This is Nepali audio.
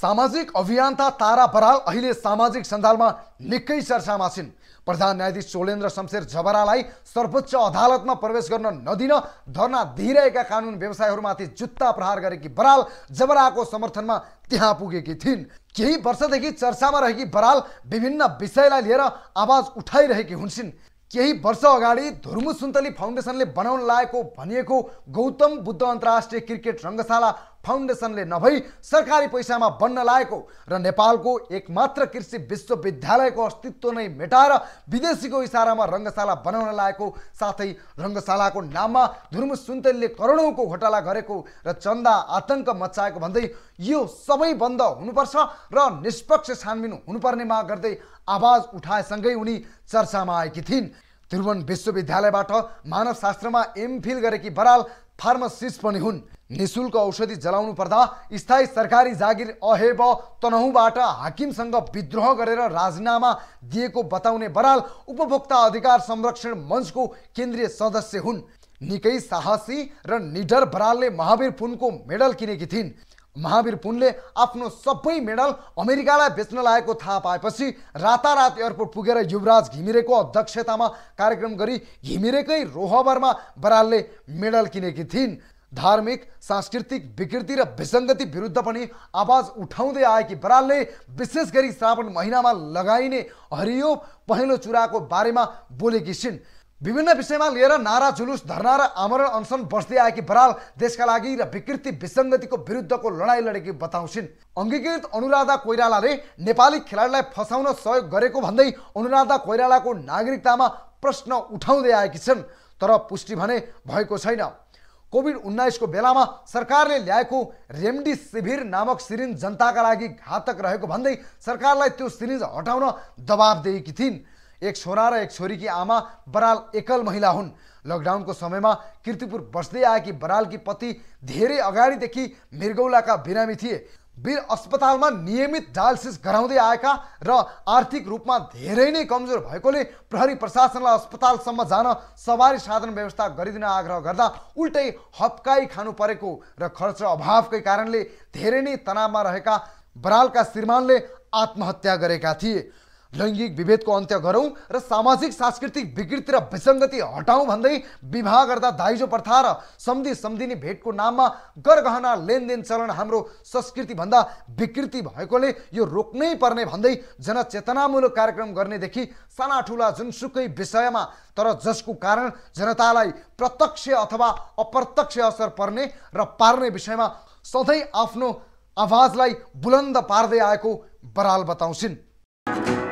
सामाजिक अभियन्ता तारा बराल अहिले सामाजिक सञ्जालमा निकै चर्चामा छिन् प्रधान न्यायाधीश चोलेन्द्र शमशेर झबरालाई सर्वोच्च अदालतमा प्रवेश गर्न नदिन धरना दिइरहेका कानुन व्यवसायहरूमाथि जुत्ता प्रहार गरेकी बराल जबराको समर्थनमा त्यहाँ पुगेकी थिइन् केही वर्षदेखि चर्चामा रहेकी बराल विभिन्न विषयलाई लिएर आवाज उठाइरहेकी हुन्छन् केही वर्ष अगाडि धुर्मु सुन्तली फाउन्डेसनले बनाउन लागेको भनिएको गौतम बुद्ध अन्तर्राष्ट्रिय क्रिकेट रङ्गशाला फाउन्डेसनले नभई सरकारी पैसामा बन्न लागेको र नेपालको एकमात्र कृषि विश्वविद्यालयको अस्तित्व नै मेटाएर विदेशीको इसारामा रङ्गशाला बनाउन लागेको साथै रङ्गशालाको नाममा धुर्मु सुन्तेलले करोडौँको घोटाला गरेको र चन्दा आतङ्क मचाएको भन्दै यो सबै बन्द हुनुपर्छ र निष्पक्ष छानबिन हुनुपर्ने माग गर्दै आवाज उठाएसँगै उनी चर्चामा आएकी थिइन् त्रिभुवन विश्वविद्यालयबाट मानवशास्त्रमा एमफिल गरेकी बराल फार्मासिस्ट पनि हुन् निशुल्क औषधि जलाउनु पर्दा स्थायी सरकारी जागिर अहेब तनहुबाट हाकिमसँग विद्रोह गरेर राजीनामा दिएको बताउने बराल उपभोक्ता अधिकार संरक्षण मञ्चको केन्द्रीय सदस्य हुन् निकै साहसी र निडर बरालले महावीर पुनको मेडल किनेकी थिइन् महावीर पुनले आफ्नो सबै मेडल अमेरिकालाई बेच्न लागेको थाहा पाएपछि रातारात एयरपोर्ट पुगेर युवराज घिमिरेको अध्यक्षतामा कार्यक्रम गरी घिमिरेकै रोहबरमा बरालले मेडल किनेकी थिइन् धार्मिक सांस्कृतिक विकृति र विसङ्गति विरुद्ध पनि आवाज उठाउँदै आएकी बरालले विशेष गरी श्रावण महिनामा लगाइने हरियो पहेँलो चुराको बारेमा बोलेकी छिन् विभिन्न विषयमा लिएर नारा जुलुस धरना र आमरण अनसन बस्दै आएकी बराल देशका लागि र विकृति विसङ्गतिको विरुद्धको लडाइँ लडेकी बताउँछिन् अङ्गीकृत अनुराधा कोइरालाले नेपाली खेलाडीलाई फसाउन सहयोग गरेको भन्दै अनुराधा कोइरालाको नागरिकतामा प्रश्न उठाउँदै आएकी छन् तर पुष्टि भने भएको छैन कोभिड उन्नाइसको बेलामा सरकारले ल्याएको रेमडिसिभिर नामक सिरिन्ज जनताका लागि घातक रहेको भन्दै सरकारलाई त्यो सिरिन्ज हटाउन दबाब दिएकी थिइन् एक छोरा र एक छोरीकी आमा बराल एकल महिला हुन् लकडाउनको समयमा किर्तिपुर बस्दै आएकी बरालकी पति धेरै अगाडिदेखि मृगौलाका बिरामी थिए वीर अस्पतालमा नियमित डायलिसिस गराउँदै आएका र आर्थिक रूपमा धेरै नै कमजोर भएकोले प्रहरी प्रशासनलाई अस्पतालसम्म जान सवारी साधन व्यवस्था गरिदिन आग्रह गर्दा उल्टै हप्काई खानु परेको र खर्च अभावकै कारणले धेरै नै तनावमा रहेका बरालका श्रीमानले आत्महत्या गरेका थिए लैङ्गिक विभेदको अन्त्य गरौँ र सामाजिक सांस्कृतिक विकृति र विसङ्गति हटाउँ भन्दै विवाह गर्दा दाइजो प्रथा र सम्धि सम्धिनी भेटको नाममा गरगहना लेनदेन चलन हाम्रो संस्कृतिभन्दा विकृति भएकोले यो रोक्नै पर्ने भन्दै जनचेतनामूलक कार्यक्रम गर्नेदेखि साना ठुला जुनसुकै विषयमा तर जसको कारण जनतालाई प्रत्यक्ष अथवा अप्रत्यक्ष असर पर्ने र पार्ने विषयमा सधैँ आफ्नो आवाजलाई बुलन्द पार्दै आएको बराल बताउँछिन्